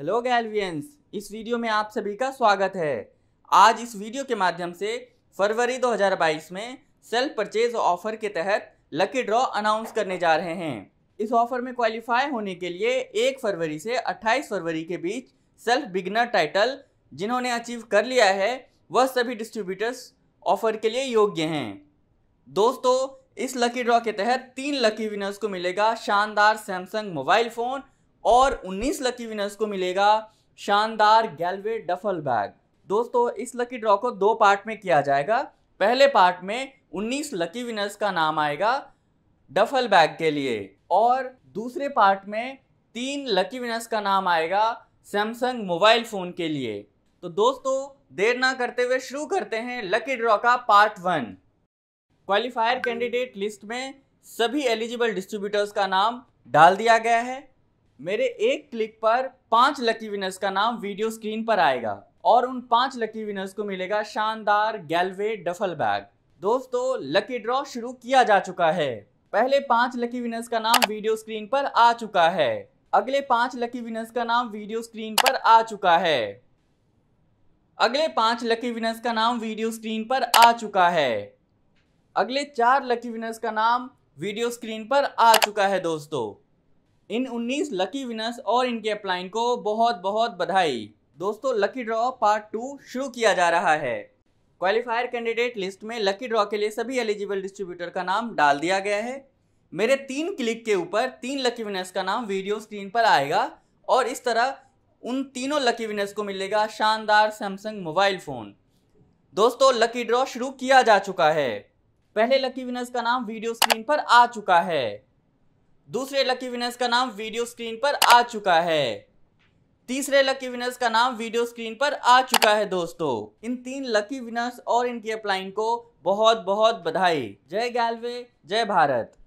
hello गैलवियंस इस video में आप सभी का स्वागत है आज इस वीडियो के माध्यम से फरवरी 2022 में सेल्फ परचेज ऑफर के तहत लकी ड्रॉ अनाउंस करने जा रहे हैं इस ऑफर में क्वालिफाई होने के लिए 1 फरवरी से 28 फरवरी के बीच सेल्फ बिगनर टाइटल जिन्होंने अचीव कर लिया है वह सभी डिस्ट्रीब्यूटर्स ऑफर के लिए योग्य हैं दोस्तों इस लकी ड्रॉ के तहत तीन लकी विनर्स को मिलेगा शानदार सैमसंग मोबाइल फ़ोन और 19 लकी विनर्स को मिलेगा शानदार गैलवे डफल बैग दोस्तों इस लकी ड्रॉ को दो पार्ट में किया जाएगा पहले पार्ट में 19 लकी विनर्स का नाम आएगा डफल बैग के लिए और दूसरे पार्ट में तीन लकी विनर्स का नाम आएगा सैमसंग मोबाइल फ़ोन के लिए तो दोस्तों देर ना करते हुए शुरू करते हैं लकी ड्रॉ का part one qualifier candidate list में सभी एलिजिबल डिस्ट्रीब्यूटर्स का नाम डाल दिया गया है मेरे एक क्लिक पर पांच लकी विनर्स का नाम वीडियो स्क्रीन पर आएगा और उन पांच लकी विनर्स को मिलेगा शानदार गैलवे डफल बैग दोस्तों लकी ड्रॉ शुरू किया जा चुका है पहले पांच लकी विनर्स का नाम वीडियो स्क्रीन पर आ चुका है अगले पांच लकी विनर्स का नाम वीडियो स्क्रीन पर आ चुका है अगले पांच लकी विनर्स का नाम वीडियो स्क्रीन पर आ चुका है अगले चार लकी विनर्स का नाम वीडियो स्क्रीन पर आ चुका है दोस्तों इन 19 लकी विनर्स और इनके अपलाइन को बहुत बहुत बधाई दोस्तों लकी ड्रॉ पार्ट टू शुरू किया जा रहा है क्वालिफायर कैंडिडेट लिस्ट में लकी ड्रॉ के लिए सभी एलिजिबल डिस्ट्रीब्यूटर का नाम डाल दिया गया है मेरे तीन क्लिक के ऊपर तीन लकी विनर्स का नाम वीडियो स्क्रीन पर आएगा और इस तरह उन तीनों लकी विनर्स को मिलेगा शानदार सैमसंग मोबाइल फ़ोन दोस्तों लकी ड्रॉ शुरू किया जा चुका है पहले लकी विनर्स का नाम वीडियो स्क्रीन पर आ चुका है दूसरे लकी विनर्स का नाम वीडियो स्क्रीन पर आ चुका है तीसरे लकी विनर्स का नाम वीडियो स्क्रीन पर आ चुका है दोस्तों इन तीन लकी विनर्स और इनकी अपलाइन को बहुत बहुत बधाई जय गैलवे जय भारत